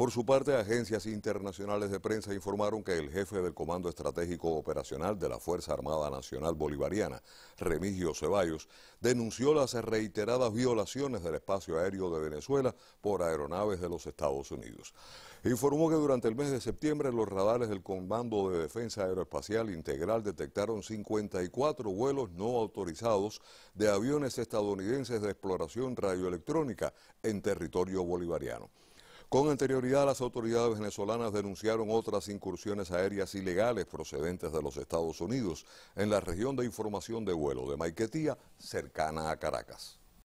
Por su parte, agencias internacionales de prensa informaron que el jefe del Comando Estratégico Operacional de la Fuerza Armada Nacional Bolivariana, Remigio Ceballos, denunció las reiteradas violaciones del espacio aéreo de Venezuela por aeronaves de los Estados Unidos. Informó que durante el mes de septiembre los radares del Comando de Defensa Aeroespacial Integral detectaron 54 vuelos no autorizados de aviones estadounidenses de exploración radioelectrónica en territorio bolivariano. Con anterioridad, las autoridades venezolanas denunciaron otras incursiones aéreas ilegales procedentes de los Estados Unidos en la región de información de vuelo de Maiquetía, cercana a Caracas.